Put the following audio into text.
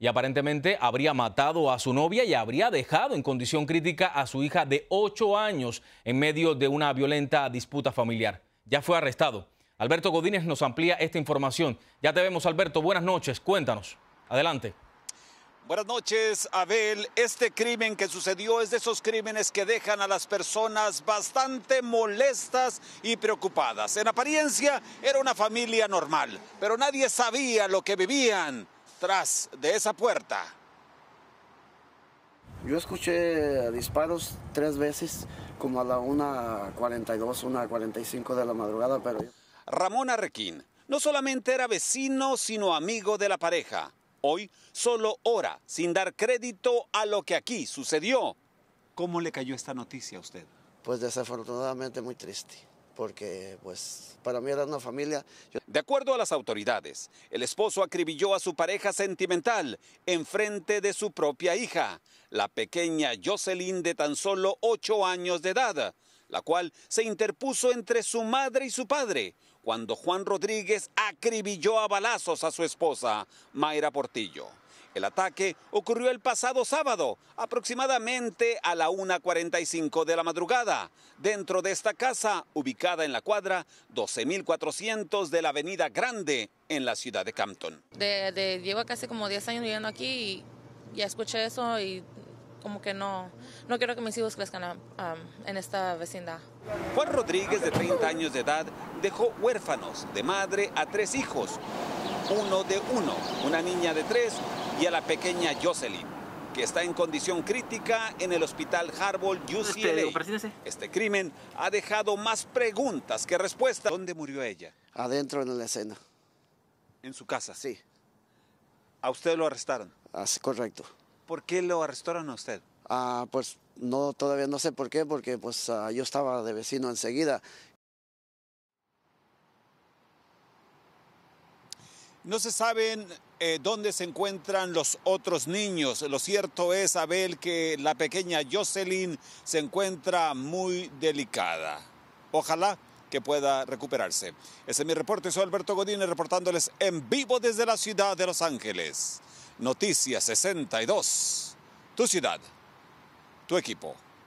y aparentemente habría matado a su novia y habría dejado en condición crítica a su hija de 8 años en medio de una violenta disputa familiar. Ya fue arrestado. Alberto Godínez nos amplía esta información. Ya te vemos, Alberto. Buenas noches. Cuéntanos. Adelante. Buenas noches, Abel. Este crimen que sucedió es de esos crímenes que dejan a las personas bastante molestas y preocupadas. En apariencia era una familia normal, pero nadie sabía lo que vivían tras de esa puerta. Yo escuché disparos tres veces, como a la 1.42, 1.45 de la madrugada, pero... Ramón Arrequín no solamente era vecino, sino amigo de la pareja. Hoy solo ora, sin dar crédito a lo que aquí sucedió. ¿Cómo le cayó esta noticia a usted? Pues desafortunadamente muy triste porque pues para mí era una familia. De acuerdo a las autoridades, el esposo acribilló a su pareja sentimental en frente de su propia hija, la pequeña Jocelyn de tan solo ocho años de edad, la cual se interpuso entre su madre y su padre cuando Juan Rodríguez acribilló a balazos a su esposa, Mayra Portillo. El ataque ocurrió el pasado sábado, aproximadamente a la 1.45 de la madrugada, dentro de esta casa ubicada en la cuadra 12.400 de la Avenida Grande, en la ciudad de Campton. De, llevo casi como 10 años viviendo aquí y ya escuché eso y como que no, no quiero que mis hijos crezcan ah, en esta vecindad. Juan Rodríguez, de 30 años de edad, dejó huérfanos de madre a tres hijos, uno de uno, una niña de tres y a la pequeña Jocelyn, que está en condición crítica en el hospital Harbour este, UCLA. Este crimen ha dejado más preguntas que respuestas. ¿Dónde murió ella? Adentro en la escena. ¿En su casa? Sí. ¿A usted lo arrestaron? Ah, correcto. ¿Por qué lo arrestaron a usted? Ah, pues no, todavía no sé por qué, porque pues ah, yo estaba de vecino enseguida No se saben eh, dónde se encuentran los otros niños. Lo cierto es, Abel, que la pequeña Jocelyn se encuentra muy delicada. Ojalá que pueda recuperarse. Ese es mi reporte. Soy Alberto Godínez reportándoles en vivo desde la ciudad de Los Ángeles. Noticias 62. Tu ciudad, tu equipo.